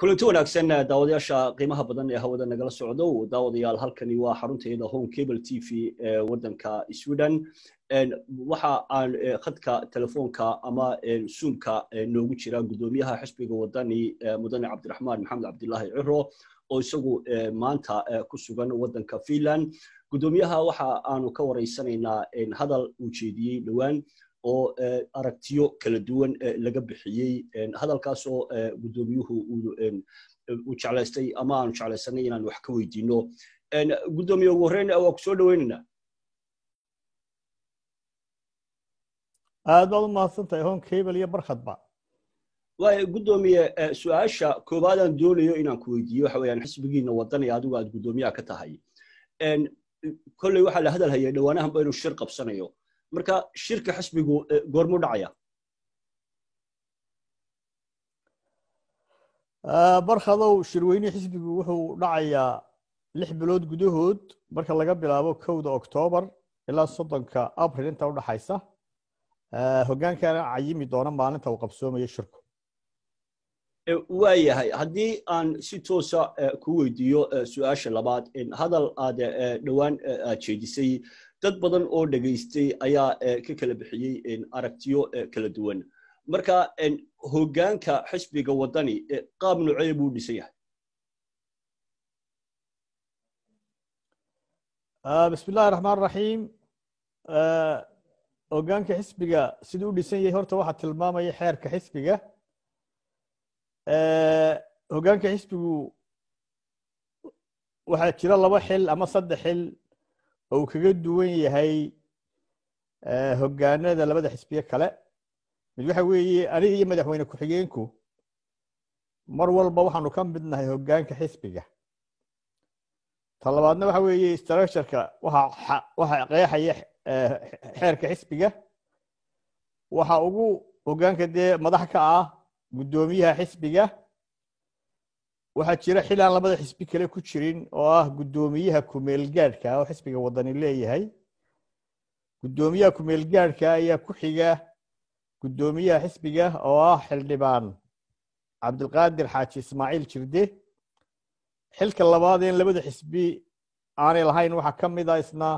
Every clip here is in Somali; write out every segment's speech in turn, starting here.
kulanti wanaagsan eh, daawadayaasha qiimaha badan ee hawada nagala socdo daawadayaal halkani waa xarunteeda home cable t v ee eh, waddanka sweden eh, waxa aan khadka telefoonka ama suumka noogu jira guddoomiyaha xisbiga wadani mudane cabdiraxmaan maxamed cabdilaahi ciro oo isagu maanta ku sugan waddanka finland guddoomiyaha waxa aanu ka waraysanaynaa hadal uu jeediyey dhowaan oo eh, aragtiyo kala duwan eh, laga bixiyey hadalkaasoo eh, gudoomiyuhu uu jeclaystay ama aanu jeclaysanay inaan wax ka weydiino guddoomiye ugu horreyn waa ku soo aad baad u mahadsantahay hon kabel iyo barkadba waay guddoomiye su-aasha koowaadaan doonayo inaan ku weydiiyo waxa weeyaan xisbigiina wadanaya adigu aad guddoomiyaha ka tahay koley waxaa la hadal hayay dhowaanahan baynu shir qabsanayo marka shirka xisbigu e, goormu dhacaya barkhadow shirweynihii xisbigu wuxuu dhacayaa lix bilood gudahood marka laga bilaabo kowda oktoobar ilaa soddonka abril inta u dhaxaysa hogaankana cayimi doona maalinta uu qabsoomayo shirku e, waa yahay haddii aan si toosa e, ku weydiiyo su-aasha labaad hadal aad dhowaan aad jeedisay dad badan oo dhegaystay ayaa eh, ka kala bixiyey aragtiyo eh, kala duwan marka hogaanka xisbiga wadani eh, qaab nocee buu dhisan yahay ah, bismi illahi raxmaan raxiim ah, hoggaanka xisbiga siduu u dhisan yahay horta waxaa tilmaamaya xeerka xisbiga hogaanka xisbigu waxaa jira laba xil ama saddex xil oo uu kaga duwan yahay eh, hoggaanada labada xisbiye kale mid waxa weeye aniga iyo madaxweyne ku-xigeenku mar walba waxaanu ka midnahay hoggaanka xisbiga talabaadna waxa weeye structureka waxa qeexaya eh, xeerka xisbiga waxa ugu hoggaanka dee madax ka ah guddoomiyaha xisbiga waxaa jira xil aan labada xisbi kale ku jirin oo ah guddoomiyaha kumeelgaadhka ah, oo xisbiga wadani leeyahay guddoomiyaha kumeelgaadhka ah ayaa ku xiga guddoomiyaha xisbiga oo ah xildhibaan cabdilqaadir xaaji ismaaciil jirde xilka labaad een labada xisbi aanay lahayn waxaa ka mid a ah isna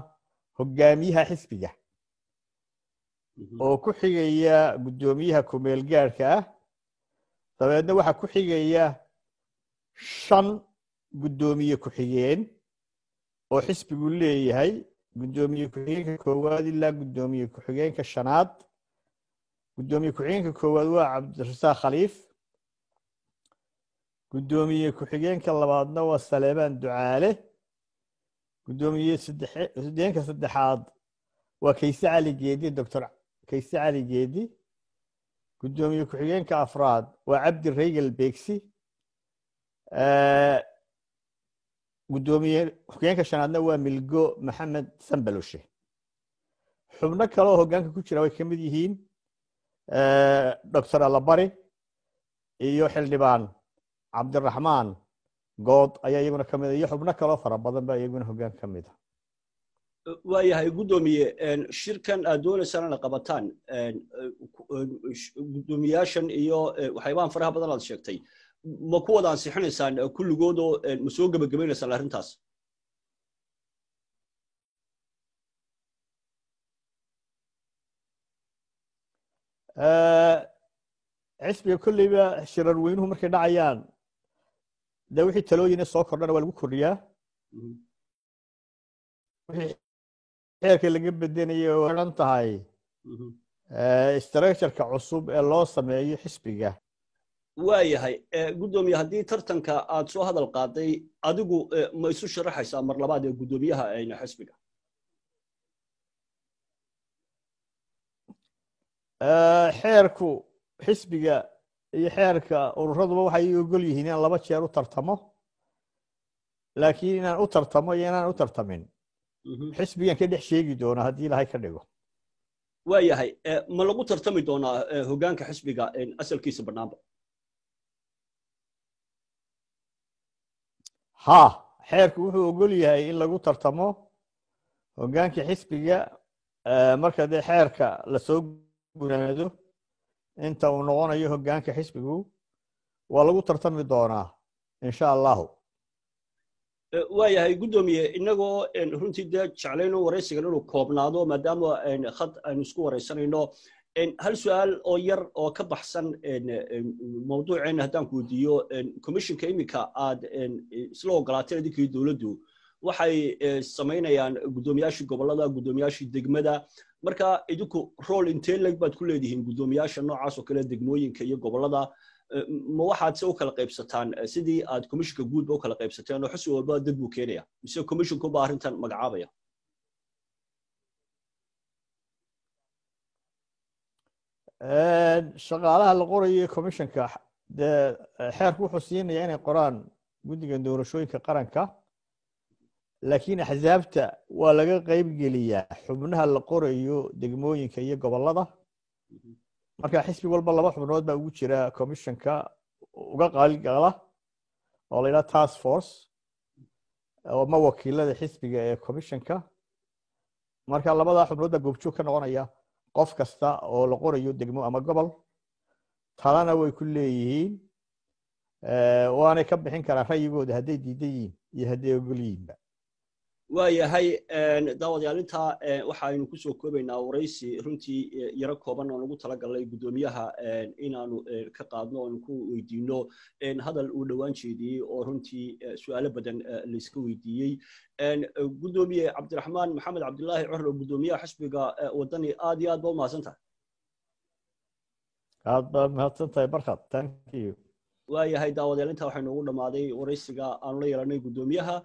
hogaamiyaha xisbiga oo ku xigaya guddoomiyaha kumeelgaadhka ah dabeedna waxaa ku xigaya shan guddoomiye ku-xigeen oo xisbigu leeyahay guddoomiye ku-xigeenka koowaad ilaa guddoomiye ku-xigeenka shanaad guddoomiye ku-xigeenka koowaad waa cabdirasaaq khaliif guddoomiye ku-xigeenka labaadna waa saleemaan ducaale guddoomiye sadeenka saddexaad waa kayse cali geedi doctor kayse cali geedi guddoomiye ku-xigeenka afraad waa cabdi reygel beegsi gudoomiye hoggaanka shanaadna waa milgo maxamed sambaloshe xubno kale oo ku jira way ka mid yihiin doctor alabari iyo xildhibaan cabdiraxmaan good ayaa iyaguna ka mida ah, iyo xubno kaleo fara badan ba iyaguna hoggaan ka mida ah. waayahay gudoomiye shirkan aad doonaysaan inad qabataan guddoomiyaashan iyo waxyaabahan faraha badan aad sheegtay ma ku wada ansixinaysaan eh, kulligood oo eh, ma soo gebagabaynaysaan arrintaas xisbiga eh, kolleyba shirar weynuhu markay dhacayaan dee wixii talooyine soo kordhana waa lagu kordhiyaa mhm. wixii xeerka laga bedenaya oo odhan tahay mhm. structureka cusub ee loo sameeyo xisbiga waayahay gudoomiye haddii tartanka aad soo hadal qaaday adigu ma isu sharaxaysaa mar labaad ee gudoomiyaha ayna xisbiga xeerku xisbiga iyo xeerka ururaduba waxay ogol yihiin inaan laba jeer u tartamo laakiin inaan u tartamo iyo inaan u tartamin mhm. xisbigan ka dhex sheegi doona haddii ilahay ka dhigo waayahay ma lagu tartami doonaa hogaanka xisbiga asalkiisa banaanba ha xeerku wuxuu ogol yahay in lagu tartamo hogaankii xisbiga eh, marka dee xeerka lasoo gunaado inta uu noqonayo hogaanka xisbigu waa lagu tartami doonaa insha allahu eh, waayahay guddoomiye inagoo runtii dee jeclayno waraysigan inuu koobnaado maadaama khad aynu isku waraysanayno hal su-aal oo yar oo ka baxsan mawduuceena haddaan ku commissionka iminka aad isla ogolaateen idinkii dowladdu waxay eh, samaynayaan guddoomiyaashii gobolada guddoomiyaashii degmada marka idinku rol inteleg baad ku leedihiin guddoomiyaasha noocaas oo kale degmooyinka iyo gobolada eh, ma waxaad se u kala qaybsataan eh, sidii aad commissionka guudba u kala qaybsateen oo xusi walba dad buu keenaya mise commissionka arrintan magacaabaya shaqaalaha la qorayo commissionka dee eh, xeerku wuxuu siinaya inay qoraan guddiga doorashooyinka qaranka laakiin axsaabta waa laga qeybgeliyaa xubnaha la qorayo degmooyinka iyo gobollada marka xisbi walba laba xubnood baa ugu jira commissionka uga qaalgala oo la yidhaha task force ama wakiilada xisbiga ee commissionka marka labadaa xubnood baa goobjoog ka noqonaya qof kasta oo la qorayo degmo ama gobol talana way ku leeyihiin eh, waanay ka bixin karaan rayigooda hadday diidan yihin iyo hadday ogol yihinba waayahay daawadyaal intaa waxaaynu kusoo koobaynaa waraysi runtii e, yaro kooban oo nagu talagalnay guddoomiyaha inaanu e, ka qaadno oonu ku weydiino hadal uu dhowaan jeediyey oo runtii e, su'aalo badan layska weydiiyey guddoomiye cabdiraxmaan maxamed cabdilaahi curlow guddoomiyaha xisbiga wadani aad iyo aad ba u mahadsantahay aad baad mahadsantahay barkad thank you waayahay daawadeel intaa waxa noogu dhammaaday waraysiga aanu la yeelanay guddoomiyaha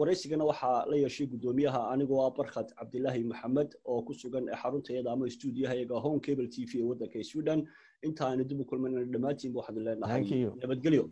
waraysigana waxaa la yeeshay guddoomiyaha anigoo ah barkhad cabdilaahi maxamed oo ku sugan xarunta iyada ama stuudiyaha iyaga home cable t v ee waddanka sweden intaanu dib u kulmanayna dhammaantiin waxaad leenahay nabadgelyo